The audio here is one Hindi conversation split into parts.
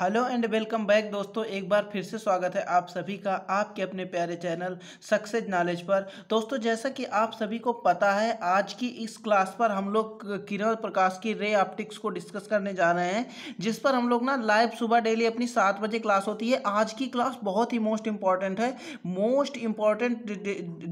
हेलो एंड वेलकम बैक दोस्तों एक बार फिर से स्वागत है आप सभी का आपके अपने प्यारे चैनल सक्सेस नॉलेज पर दोस्तों जैसा कि आप सभी को पता है आज की इस क्लास पर हम लोग किरण प्रकाश की रे ऑप्टिक्स को डिस्कस करने जा रहे हैं जिस पर हम लोग ना लाइव सुबह डेली अपनी सात बजे क्लास होती है आज की क्लास बहुत ही मोस्ट इम्पॉर्टेंट है मोस्ट इम्पॉर्टेंट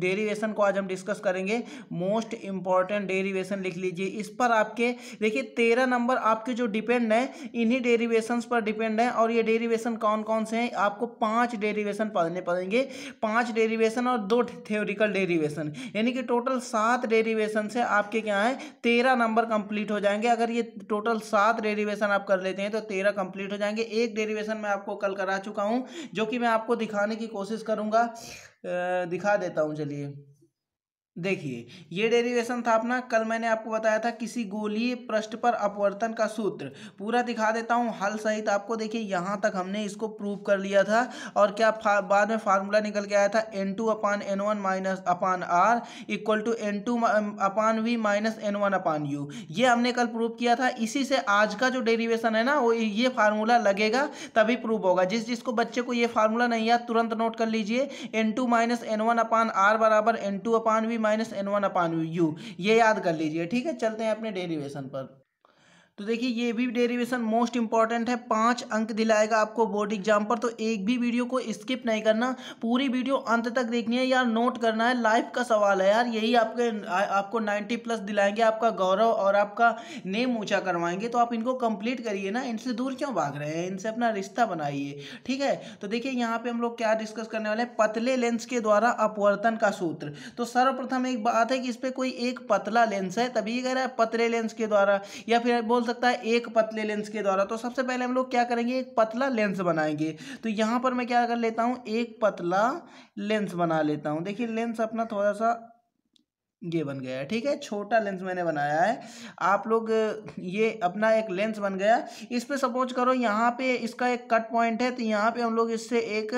डेरीवेशन को आज हम डिस्कस करेंगे मोस्ट इम्पॉर्टेंट डेरीवेशन लिख लीजिए इस पर आपके देखिए तेरह नंबर आपके जो डिपेंड हैं इन्हीं डेरीवेशन पर डिपेंड है और ये डेरिवेशन कौन कौन से हैं आपको पांच डेरिवेशन पढ़ने पड़ेंगे पांच डेरिवेशन और दो थ्योरिकल डेरिवेशन यानी कि टोटल सात डेरिवेशन से आपके क्या है तेरह नंबर कंप्लीट हो जाएंगे अगर ये टोटल सात डेरिवेशन आप कर लेते हैं तो तेरह कंप्लीट हो जाएंगे एक डेरिवेशन मैं आपको कल करा चुका हूँ जो कि मैं आपको दिखाने की कोशिश करूँगा दिखा देता हूँ चलिए देखिए ये डेरिवेशन था अपना कल मैंने आपको बताया था किसी गोलीय पृष्ठ पर अपवर्तन का सूत्र पूरा दिखा देता हूँ हल सहित आपको देखिए यहाँ तक हमने इसको प्रूव कर लिया था और क्या बाद में फार्मूला निकल के आया था N two upon N one minus upon R equal to N two upon V minus N one upon U ये हमने कल प्रूव किया था इसी से आज का जो डेरीवेशन है ना वो ये फार्मूला लगेगा तभी प्रूव होगा जिस जिसको बच्चे को ये फार्मूला नहीं आया तुरंत नोट कर लीजिए N two minus N one upon R बराबर N two upon V minus N one upon U ये याद कर लीजिए ठीक है चलते हैं अपने डेरिवेशन पर तो देखिए ये भी डेरिवेशन मोस्ट इंपॉर्टेंट है पांच अंक दिलाएगा आपको बोर्ड एग्जाम पर तो एक भी वीडियो को स्किप नहीं करना पूरी वीडियो अंत तक देखनी है यार नोट करना है लाइफ का सवाल है यार यही आपके आ, आपको 90 प्लस दिलाएंगे आपका गौरव और आपका नेम ऊंचा करवाएंगे तो आप इनको कंप्लीट करिए ना इनसे दूर क्यों भाग रहे हैं इनसे अपना रिश्ता बनाइए ठीक है तो देखिए यहाँ पर हम लोग क्या डिस्कस करने वाले हैं पतले लेंस के द्वारा अपवर्तन का सूत्र तो सर्वप्रथम एक बात है कि इस पर कोई एक पतला लेंस है तभी कह रहा है पतले लेंस के द्वारा या फिर बोल सकता है एक पतले लेंस के द्वारा तो सबसे पहले हम लोग क्या करेंगे एक पतला लेंस बनाएंगे तो यहाँ पर मैं क्या कर लेता हूँ एक पतला लेंस बना लेता हूँ देखिए लेंस अपना थोड़ा सा ये बन गया है ठीक है छोटा लेंस मैंने बनाया है आप लोग ये अपना एक लेंस बन गया इस पर सपोज करो यहाँ पे इसका एक कट पॉइंट है तो यहाँ पे हम लोग इससे एक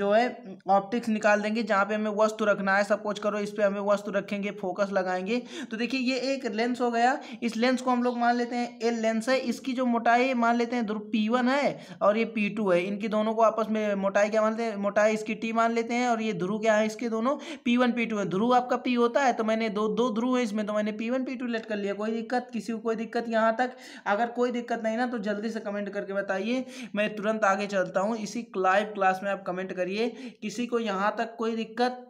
जो है ऑप्टिक्स निकाल देंगे जहाँ पे हमें वस्तु रखना है सपोज करो इस पर हमें वस्तु रखेंगे फोकस लगाएंगे तो देखिए ये एक लेंस हो गया इस लेंस को हम लोग मान लेते हैं एल लेंस है इसकी जो मोटाई मान लेते हैं पी वन है और ये पी टू है इनकी दोनों को आपस में मोटाई क्या मानते हैं मोटाई इसकी टी मान लेते हैं और ये ध्रुव क्या है इसके दोनों पी वन पी टू है ध्रुव आपका पी होता है तो मैंने मैंने दो दो ध्रुव है इसमें तो मैंने P one P two let कर लिया कोई दिक्कत किसी को कोई दिक्कत यहाँ तक अगर कोई दिक्कत नहीं ना तो जल्दी से कमेंट करके बताइए मैं तुरंत आगे चलता हूँ इसी लाइव क्लास में आप कमेंट करिए किसी को यहाँ तक कोई दिक्कत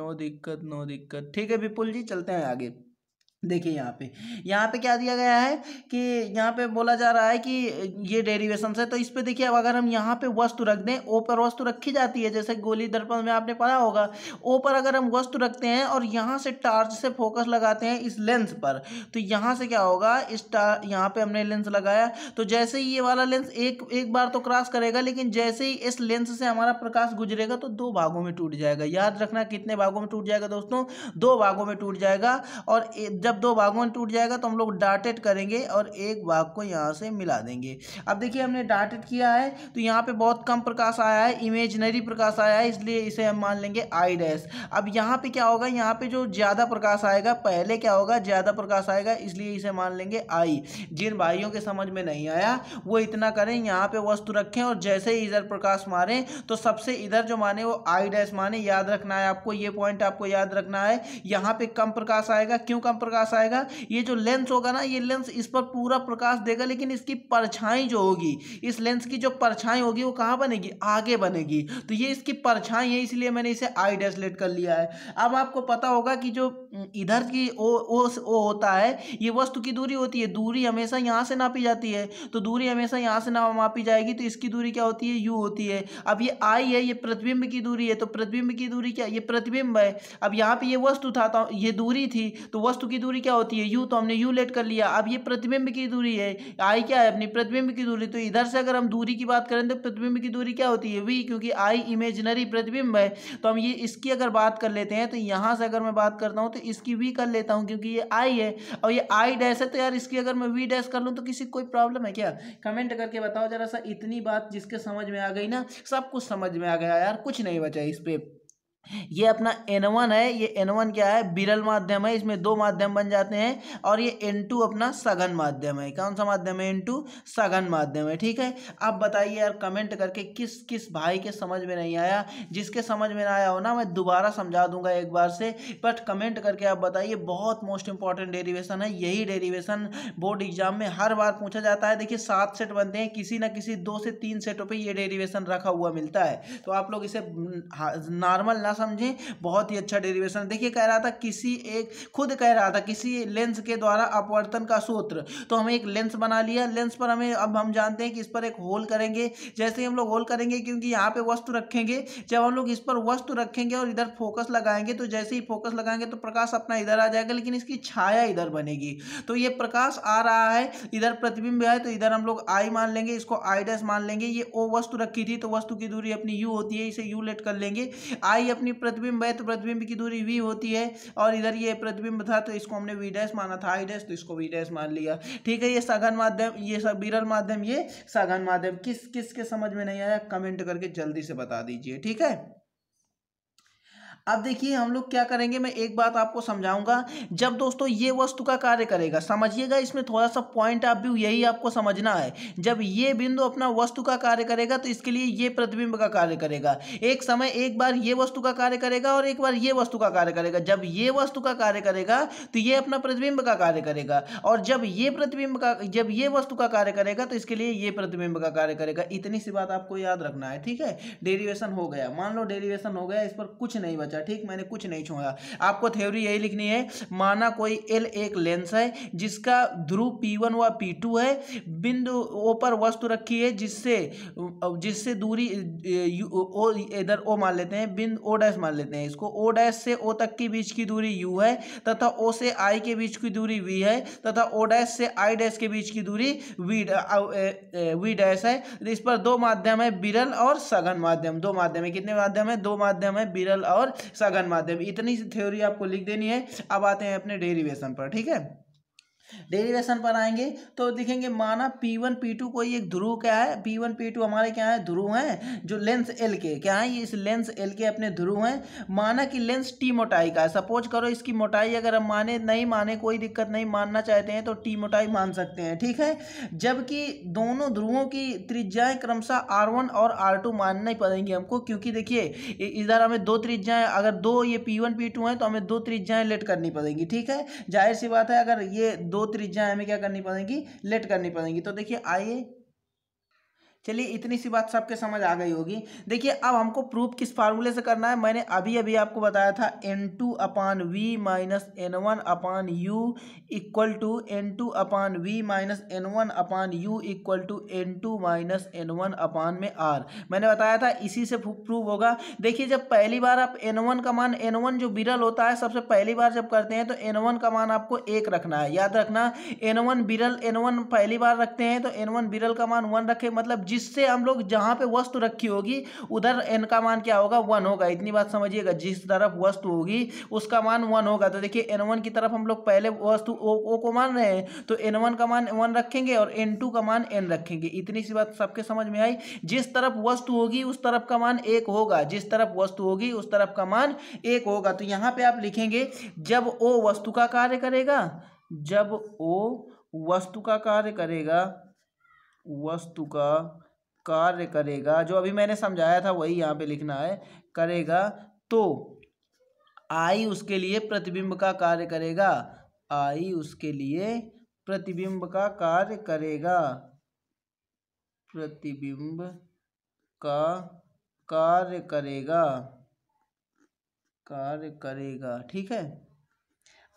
नो दिक्कत नो दिक्कत ठीक है विपुल जी चलते हैं आगे देखिए यहाँ पे यहाँ पे क्या दिया गया है कि यहाँ पे बोला जा रहा है कि ये डेरिवेशन है तो इस पर देखिए अब अगर हम यहाँ पे वस्तु रख दें ओ पर वस्तु रखी जाती है जैसे गोली दर्पण में आपने पढ़ा होगा ओ पर अगर हम वस्तु रखते हैं और यहाँ से टार्च से फोकस लगाते हैं इस लेंस पर तो यहाँ से क्या होगा इस यहाँ पर हमने लेंस लगाया तो जैसे ही ये वाला लेंस एक एक बार तो क्रॉस करेगा लेकिन जैसे ही इस लेंस से हमारा प्रकाश गुजरेगा तो दो भागों में टूट जाएगा याद रखना कितने भागों में टूट जाएगा दोस्तों दो भागों में टूट जाएगा और जब जब दो भागों में टूट जाएगा तो हम लोग डाटेड करेंगे और एक भाग को यहाँ से मिला देंगे अब देखिए हमने डाटेड किया है तो यहाँ पे बहुत कम प्रकाश आया है इमेजनरी प्रकाश आया है इसलिए इसे हम मान लेंगे आई डैश अब यहाँ पे क्या होगा यहाँ पे जो ज़्यादा प्रकाश आएगा पहले क्या होगा ज़्यादा प्रकाश आएगा इसलिए इसे मान लेंगे आई जिन भाइयों के समझ में नहीं आया वो इतना करें यहाँ पे वस्तु रखें और जैसे ही इधर प्रकाश मारें तो सबसे इधर जो माने वो आई डैश माने याद रखना है आपको ये पॉइंट आपको याद रखना है यहाँ पे कम प्रकाश आएगा क्यों कम प्रकाश प्रकाश आएगा ये जो लेंस होगा ना ये लेंस इस पर पूरा प्रकाश देगा लेकिन इसकी परछाई जो होगी इस लेंस की जो परछाई होगी वो कहाँ बनेगी आगे बनेगी तो ये इसकी परछाई है इसलिए मैंने इसे आई डेसलेट कर लिया है अब आपको पता होगा कि जो इधर की ओ ओ, ओ होता है ये वस्तु की दूरी होती है दूरी हमेशा यहाँ से नापी जाती है तो दूरी हमेशा यहाँ से ना मापी जाएगी तो इसकी दूरी क्या होती है यू होती है अब ये आई है ये प्रतिबिंब की दूरी है तो प्रतिबिंब की दूरी क्या ये प्रतिबिंब है अब यहाँ पे ये वस्तु था तो ये दूरी थी तो वस्तु की दूरी दूरी क्या होती है यू तो हमने यू लेट कर लिया अब ये प्रतिबिंब की दूरी है आई क्या है अपनी प्रतिबिंब की दूरी तो इधर से अगर हम दूरी की बात करें तो प्रतिबिंब की दूरी क्या होती है वी क्योंकि आई इमेजनरी प्रतिबिंब है तो हम ये इसकी अगर बात कर लेते हैं तो यहाँ से अगर मैं बात करता हूँ तो इसकी वी कर लेता हूँ क्योंकि ये आई है और ये आई डैश है तो यार इसकी अगर मैं वी डैश कर लूँ तो किसी कोई प्रॉब्लम है क्या कमेंट करके बताओ जरा सा इतनी बात जिसके समझ में आ गई ना सब कुछ समझ में आ गया यार कुछ नहीं बचा इस पर ये अपना वन है ये एन वन क्या है बिरल माध्यम है इसमें दो माध्यम बन जाते हैं और ये एन टू अपना सघन माध्यम है कौन सा माध्यम है एन टू सघन माध्यम है ठीक है अब बताइए यार कमेंट करके किस किस भाई के समझ में नहीं आया जिसके समझ में ना आया हो ना मैं दोबारा समझा दूंगा एक बार से बट कमेंट करके आप बताइए बहुत मोस्ट इंपॉर्टेंट डेरीवेशन है यही डेरीवेशन बोर्ड एग्जाम में हर बार पूछा जाता है देखिए सात सेट बनते हैं किसी ना किसी दो से तीन सेटों पर यह डेरीवेशन रखा हुआ मिलता है तो आप लोग इसे नॉर्मल हम्म, ना क्या समझे बहुत ही अच्छा डेरिवेशन देखिए कह रहा था किसी एक खुद कह रहा था किसी लेंस के द्वारा अपवर्तन का सूत्र तो हमें एक लेंस बना लिया लेंस पर हमें अब हम जानते हैं कि इस पर एक होल करेंगे जैसे ही हम लोग होल करेंगे क्योंकि यहाँ पे वस्तु रखेंगे जब हम लोग इस पर वस्तु रखेंगे और इधर फोकस लगाएंगे तो जैसे ही फोकस लगाएंगे तो प्रकाश अपना इधर आ जाएगा लेकिन इसकी छाया इधर बनेगी तो ये प्रकाश आ रहा है इधर प्रतिबिंब है तो इधर हम लोग आई मान लेंगे इसको आई डैश मान लेंगे ये ओ वस्तु रखी थी तो वस्तु की दूरी अपनी यू होती है इसे यू लेट कर लेंगे आई अपनी अपनी प्रतिबिंब है तो प्रतिबिंब की दूरी वी होती है और इधर ये प्रतिबिंब था तो इसको हमने वी डैश माना था आई डैश तो इसको वी डैश मान लिया ठीक है ये सघन माध्यम ये सब विरल माध्यम ये सघन माध्यम किस किस के समझ में नहीं आया कमेंट करके जल्दी से बता दीजिए ठीक है अब देखिए हम लोग क्या करेंगे मैं एक बात आपको समझाऊंगा जब दोस्तों ये वस्तु का कार्य करेगा समझिएगा इसमें थोड़ा सा पॉइंट ऑफ व्यू यही आपको समझना है जब ये बिंदु अपना वस्तु का कार्य करेगा तो इसके लिए ये प्रतिबिंब का कार्य करेगा एक समय एक बार ये वस्तु का कार्य करेगा और एक बार ये वस्तु का कार्य करेगा जब ये वस्तु का कार्य करेगा तो ये अपना प्रतिबिंब का कार्य करेगा और जब ये प्रतिबिंब का जब ये वस्तु का कार्य करेगा तो इसके लिए ये प्रतिबिंब का कार्य करेगा इतनी सी बात आपको याद रखना है ठीक है डेरिवेशन हो गया मान लो डेरिवेशन हो गया इस पर कुछ नहीं बचा बचा ठीक मैंने कुछ नहीं छोड़ा आपको थ्योरी यही लिखनी है माना कोई एल एक लेंस है जिसका ध्रुव पी वन व पी टू है बिंदु ओ पर वस्तु रखी है जिससे जिससे दूरी ओ इधर ओ मान लेते हैं बिंदु ओ डैश मान लेते हैं इसको ओ डैश से ओ तक के बीच की दूरी यू है तथा ओ से आई के बीच की दूरी वी है तथा ओ डैश से आई डैश के बीच की दूरी वी वी डैश है इस पर दो माध्यम है बिरल और सघन माध्यम दो माध्यम है कितने माध्यम है दो माध्यम है बिरल और सघन माध्यम इतनी सी थ्योरी आपको लिख देनी है अब आते हैं अपने डेरिवेशन पर ठीक है डेरिवेशन पर आएंगे तो देखेंगे माना पी वन पी कोई एक ध्रुव क्या है पी वन हमारे क्या है ध्रुव हैं जो लेंस एल के क्या है ये इस लेंस एल के अपने ध्रुव हैं माना कि लेंस टी मोटाई का है सपोज करो इसकी मोटाई अगर हम माने नहीं माने कोई दिक्कत नहीं मानना चाहते हैं तो टी मोटाई मान सकते हैं ठीक है जबकि दोनों ध्रुवों की त्रिज्याएँ क्रमशः आर वन और आर टू मानना ही पड़ेंगी हमको क्योंकि देखिए इधर हमें दो त्रिज्याएँ अगर दो ये पी वन हैं तो हमें दो त्रिज्याएँ लेट करनी पड़ेंगी ठीक है जाहिर सी बात है अगर ये दो त्रिज्या हमें क्या करनी पड़ेंगी लेट करनी पड़ेंगी तो देखिए आइए चलिए इतनी सी बात सबके समझ आ गई होगी देखिए अब हमको प्रूफ किस फार्मूले से करना है मैंने अभी अभी आपको बताया था N two upon V minus N one upon U equal to N two upon V minus N one upon U equal to N two minus N one upon में आर मैंने बताया था इसी से प्रूफ होगा देखिए जब पहली बार आप एन वन का मान एन वन जो बिरल होता है सबसे पहली बार जब करते हैं तो एन वन का मान आपको एक रखना है याद रखना एन वन बिरल एन वन पहली बार रखते हैं तो एन वन बिरल का मान वन रखे मतलब जिससे हम लोग जहाँ पे वस्तु रखी होगी उधर एन का मान क्या होगा वन होगा इतनी बात समझिएगा जिस तरफ वस्तु होगी उसका मान वन होगा तो देखिए एन वन की तरफ हम लोग पहले वस्तु ओ, ओ को मान रहे हैं तो एन वन का मान वन रखेंगे और एन टू का मान एन रखेंगे इतनी सी बात सबके समझ में आई जिस तरफ वस्तु होगी उस तरफ का मान एक होगा जिस तरफ वस्तु होगी उस तरफ का मान एक होगा तो यहाँ पर आप लिखेंगे जब ओ वस्तु का कार्य करेगा जब ओ वस्तु का कार्य करेगा वस्तु का कार्य करेगा जो अभी मैंने समझाया था वही यहाँ पे लिखना है करेगा तो आई उसके लिए प्रतिबिंब का कार्य करेगा आई उसके लिए प्रतिबिंब का कार्य करेगा प्रतिबिंब का कार्य करेगा कार्य करेगा ठीक है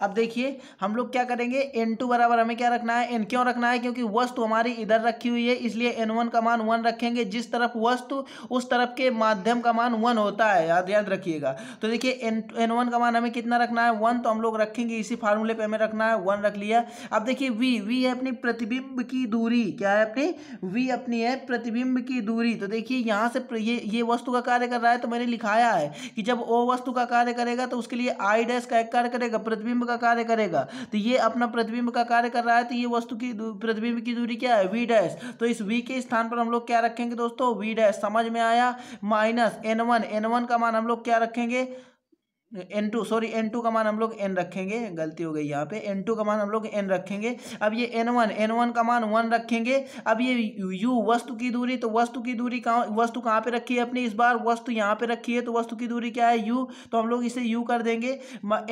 अब देखिए हम लोग क्या करेंगे एन टू बराबर हमें क्या रखना है एन क्यों रखना है क्योंकि वस्तु हमारी इधर रखी हुई है इसलिए एन वन का मान वन रखेंगे जिस तरफ वस्तु उस तरफ के माध्यम का मान वन होता है याद याद रखिएगा तो देखिए एन एन वन का मान हमें कितना रखना है वन तो हम लोग रखेंगे इसी फार्मूले पर हमें रखना है वन रख लिया अब देखिए वी वी है अपनी प्रतिबिंब की दूरी क्या है अपनी वी अपनी है प्रतिबिंब की दूरी तो देखिए यहाँ से ये ये वस्तु का कार्य कर रहा है तो मैंने लिखाया है कि जब ओ वस्तु का कार्य करेगा तो उसके लिए आई डैश का एक कार्य करेगा प्रतिबिंब का कार्य करेगा तो ये अपना प्रतिबिंब का कार्य कर रहा है तो ये वस्तु की प्रतिबिंब की दूरी क्या है वी डैश तो इस वी के स्थान पर हम लोग क्या रखेंगे दोस्तों वी डैश समझ में आया minus N one N one का मान हम लोग क्या रखेंगे N two sorry N two का मान हम लोग एन रखेंगे गलती हो गई यहाँ पे एन टू का मान हम लोग एन रखेंगे अब ये एन वन एन वन का मान वन रखेंगे अब ये यू वस्तु की दूरी तो वस्तु की दूरी कहाँ वस्तु कहाँ पे रखी है अपनी इस बार वस्तु यहाँ पे रखी है तो वस्तु की दूरी क्या है यू तो हम लोग इसे यू कर देंगे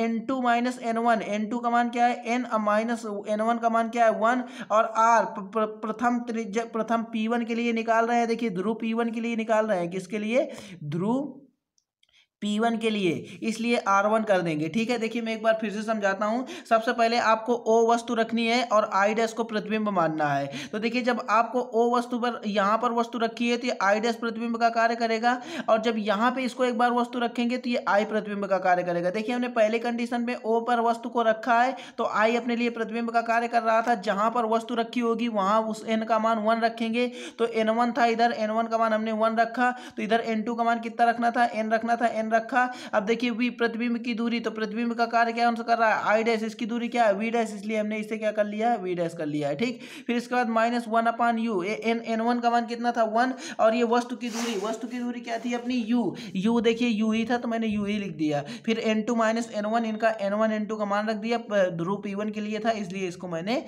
N two minus N one N two का मान क्या है एन माइनस एन वन का मान क्या है वन और आर प्रथम प्रथम पी वन के लिए निकाल रहे हैं देखिए ध्रुव पी वन के लिए निकाल रहे हैं किसके लिए ध्रुव पी वन के लिए इसलिए आर वन कर देंगे ठीक है देखिए मैं एक बार फिर से समझाता हूँ सबसे पहले आपको ओ वस्तु रखनी है और आई डैश को प्रतिबिंब मानना है तो देखिए जब आपको ओ वस्तु पर यहाँ पर वस्तु रखी है तो ये आई डैश प्रतिबिंब का कार्य करेगा और जब यहाँ पे इसको एक बार वस्तु रखेंगे तो ये आई प्रतिबिंब का कार्य करेगा देखिए हमने पहले कंडीशन में ओ पर वस्तु को रखा है तो आई अपने लिए प्रतिबिंब का कार्य कर रहा था जहाँ पर वस्तु रखी होगी वहाँ उस एन का मान वन रखेंगे तो एन वन था इधर एन वन का मान हमने वन रखा तो इधर एन टू का मान कितना रखना था एन रखना था एन रखा अब देखिए वी प्रतिबिंब की दूरी तो प्रतिबिंब का कार्य क्या आंसर कर रहा है आई डैश इसकी दूरी क्या है वी डैश इसलिए हमने इसे क्या कर लिया है वी डैश कर लिया है ठीक फिर इसके बाद minus one upon U N N one का मान कितना था वन और ये वस्तु की दूरी वस्तु की दूरी क्या थी अपनी यू यू देखिए यू ही था तो मैंने यू ही लिख दिया फिर N two minus N one इनका एन वन एन टू का मान रख दिया ध्रुव पी वन के लिए था इसलिए इसको मैंने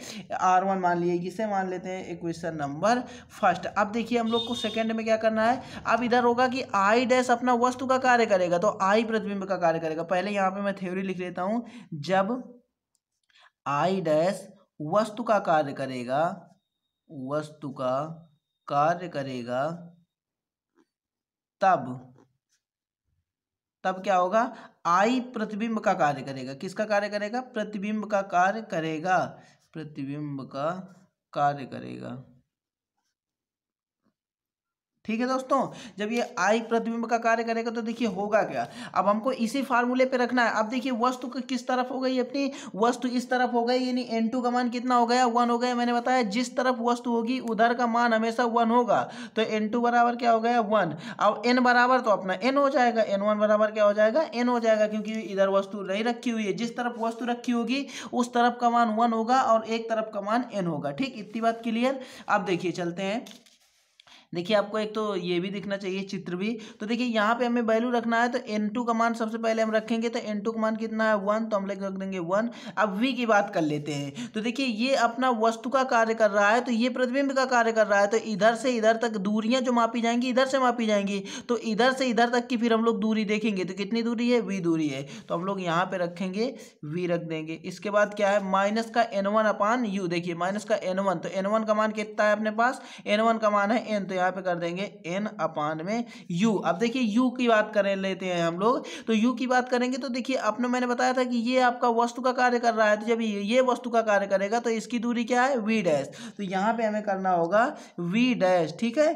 आर वन मान लिया इसे मान लेते हैं इक्वेशन नंबर फर्स्ट अब देखिए हम लोग को सेकेंड में क्या करना है अब इधर होगा कि आई डैश अपना वस्तु का कार्य करेगा करेगा तो आई प्रतिबिंब का कार्य करेगा पहले यहां पे मैं थ्योरी लिख लेता हूं जब आई डैश वस्तु का कार्य करेगा वस्तु का कार्य करेगा तब तब क्या होगा आई प्रतिबिंब का कार्य करेगा किसका कार्य करेगा प्रतिबिंब का कार्य करेगा प्रतिबिंब का कार्य करेगा ठीक है दोस्तों जब ये आई प्रतिबिंब का कार्य करेगा तो देखिए होगा क्या अब हमको इसी फार्मूले पे रखना है अब देखिए वस्तु किस तरफ हो गई अपनी वस्तु इस तरफ हो गई यानी एन टू का मान कितना हो गया वन हो गया मैंने बताया जिस तरफ वस्तु होगी उधर का मान हमेशा वन होगा तो एन टू बराबर क्या हो गया वन अब एन बराबर तो अपना एन हो जाएगा एन वन बराबर क्या हो जाएगा एन हो जाएगा क्योंकि इधर वस्तु नहीं रखी हुई है जिस तरफ वस्तु रखी होगी उस तरफ का मान वन होगा और एक तरफ का मान एन होगा ठीक इतनी बात क्लियर अब देखिए चलते हैं देखिए आपको एक तो ये भी दिखना चाहिए चित्र भी तो देखिए यहाँ पे हमें वैल्यू रखना है तो एन टू कमान सबसे पहले हम रखेंगे तो एन टू कमान कितना है वन तो हम लोग रख देंगे वन अब वी की बात कर लेते हैं तो देखिए ये अपना वस्तु का कार्य कर रहा है तो ये प्रतिबिंब का कार्य कर रहा है तो इधर से इधर तक दूरियाँ जो मापी जाएंगी इधर से मापी जाएंगी तो इधर से इधर तक की फिर हम लोग दूरी देखेंगे तो कितनी दूरी है वी दूरी है तो हम लोग यहाँ पे रखेंगे वी रख देंगे इसके बाद क्या है माइनस का एन वन अपान यू देखिए माइनस का एन वन तो एन वन का मान कितना है अपने पास एन वन का मान है एन तो यहाँ पे कर देंगे एन अपान में यू अब देखिए यू की बात कर लेते हैं हम लोग तो यू की बात करेंगे तो देखिए आपने मैंने बताया था कि ये आपका वस्तु का कार्य कर रहा है तो जब ये वस्तु का कार्य करेगा तो इसकी दूरी क्या है वी डैश तो यहाँ पर हमें करना होगा वी डैश ठीक है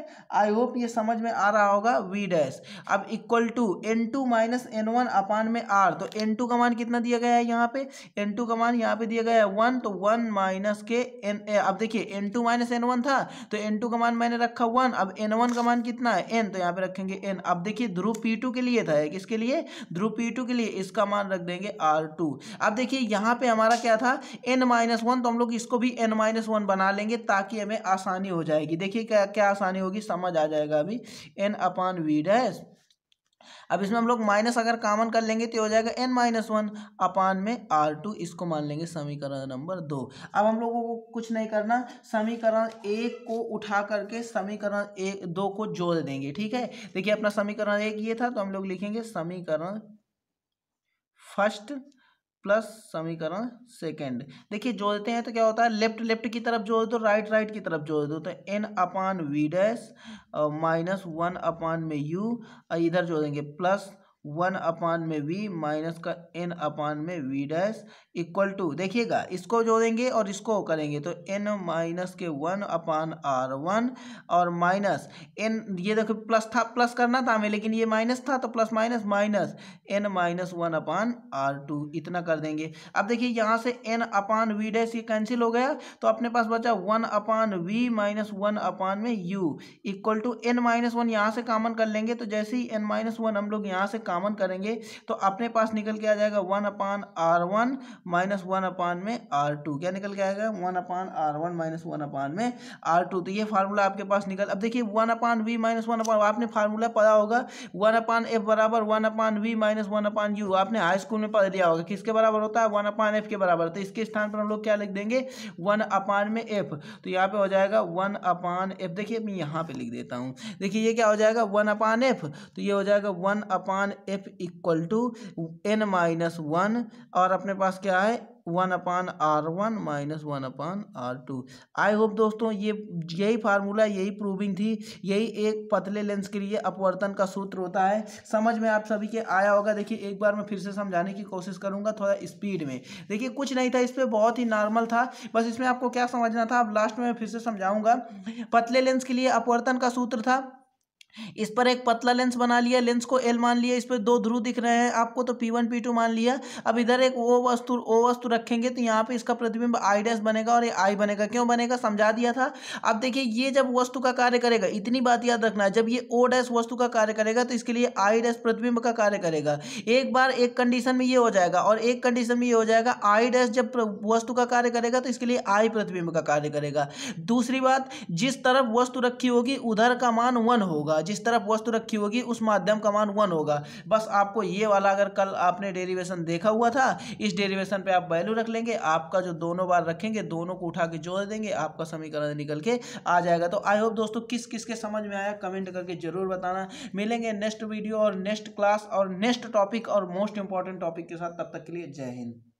आई होप ये समझ में आ रहा होगा वी डैश अब equal to N two minus N one upon में आर तो एन टू का मान कितना दिया गया है यहाँ पे एन टू का मान यहाँ पे दिया गया है वन तो वन माइनस के एन अब देखिए N two minus N one था तो एन टू का मान मैंने रखा वन अब एन वन का मान कितना है एन तो यहाँ पे रखेंगे एन अब देखिए ध्रुव पी टू के लिए था एक इसके लिए ध्रुव पी टू के लिए इसका मान रख देंगे आर टू अब देखिए यहाँ पे हमारा क्या था एन माइनस वन तो हम लोग इसको भी एन माइनस वन बना लेंगे ताकि हमें आसानी हो जाएगी देखिए क्या क्या आसानी होगी समझ आ जाएगा अभी एन अपान वी डैश अब इसमें हम लोग माइनस अगर कामन कर लेंगे तो हो जाएगा एन माइनस वन अपान में आर टू इसको मान लेंगे समीकरण नंबर दो अब हम लोगों को कुछ नहीं करना समीकरण एक को उठा करके समीकरण एक दो को जोड़ देंगे ठीक है देखिए अपना समीकरण एक ये था तो हम लोग लिखेंगे समीकरण फर्स्ट प्लस समीकरण सेकेंड देखिए जोड़ते हैं तो क्या होता है लेफ्ट लेफ्ट की तरफ जोड़ दो राइट राइट की तरफ जोड़ दो तो N upon V dash minus one upon में यू इधर जोड़ेंगे प्लस वन अपान में वी माइनस का एन अपान में वी डैश इक्वल टू देखिएगा इसको जोड़ेंगे और इसको करेंगे तो एन माइनस के वन अपान आर वन और माइनस एन ये देखो प्लस था प्लस करना था हमें लेकिन ये माइनस था तो plus minus minus N minus one upon R two इतना कर देंगे अब देखिए यहाँ से एन अपान वी डैश ये कैंसिल हो गया तो अपने पास बचा one upon V minus one upon में U equal to N minus one यहाँ से कॉमन कर लेंगे तो जैसे ही एन माइनस वन हम लोग यहाँ से कॉमन करेंगे तो अपने पास निकल के आ जाएगा one upon R one minus one upon में आर टू क्या निकल के आएगा one upon R one minus one upon में आर टू तो ये फार्मूला आपके पास निकल अब देखिए one upon V minus one upon आपने फार्मूला पढ़ा होगा वन अपान एफ बराबर one upon V minus one upon U आपने हाई स्कूल में पढ़ लिया होगा किसके बराबर होता है वन अपान एफ के बराबर तो इसके स्थान पर हम लोग क्या लिख देंगे वन अपान में एफ तो यहाँ पे हो जाएगा वन अपान एफ देखिए मैं यहाँ पे लिख देता हूँ देखिए ये क्या हो जाएगा वन अपान एफ तो ये हो जाएगा one upon F equal to N minus one और अपने पास क्या है one upon R one minus one upon R two I hope दोस्तों ये यही फार्मूला यही प्रूविंग थी यही एक पतले लेंस के लिए अपवर्तन का सूत्र होता है समझ में आप सभी के आया होगा देखिए एक बार मैं फिर से समझाने की कोशिश करूंगा थोड़ा स्पीड में देखिए कुछ नहीं था इस पर बहुत ही नॉर्मल था बस इसमें आपको क्या समझना था अब लास्ट में मैं फिर से समझाऊँगा पतले लेंस के लिए अपवर्तन का सूत्र था इस पर एक पतला लेंस बना लिया लेंस को एल मान लिया इस पर दो ध्रुव दिख रहे हैं आपको तो पी वन पी टू मान लिया अब इधर एक ओ वस्तु ओ वस्तु रखेंगे तो यहाँ पे इसका प्रतिबिंब आई डैश बनेगा और ये आई बनेगा क्यों बनेगा समझा दिया था अब देखिए ये जब वस्तु का कार्य करेगा इतनी बात याद रखना जब ये ओ डैश वस्तु का कार्य करेगा तो इसके लिए आई डैश प्रतिबिंब का कार्य करेगा एक बार एक कंडीशन में ये हो जाएगा और एक कंडीशन में ये हो जाएगा आई डैश जब वस्तु का कार्य करेगा तो इसके लिए आई प्रतिबिंब का कार्य करेगा दूसरी बात जिस तरफ वस्तु रखी होगी उधर का मान वन होगा जिस तरफ वस्तु रखी होगी उस माध्यम का मान वन होगा बस आपको ये वाला अगर कल आपने डेरिवेशन देखा हुआ था इस डेरिवेशन पे आप वैल्यू रख लेंगे आपका जो दोनों बार रखेंगे दोनों को उठा के जोड़ देंगे आपका समीकरण निकल के आ जाएगा तो आई होप दोस्तों किस किस के समझ में आया कमेंट करके जरूर बताना मिलेंगे नेक्स्ट वीडियो और नेक्स्ट क्लास और नेक्स्ट टॉपिक और मोस्ट इंपॉर्टेंट टॉपिक के साथ तब तक के लिए जय हिंद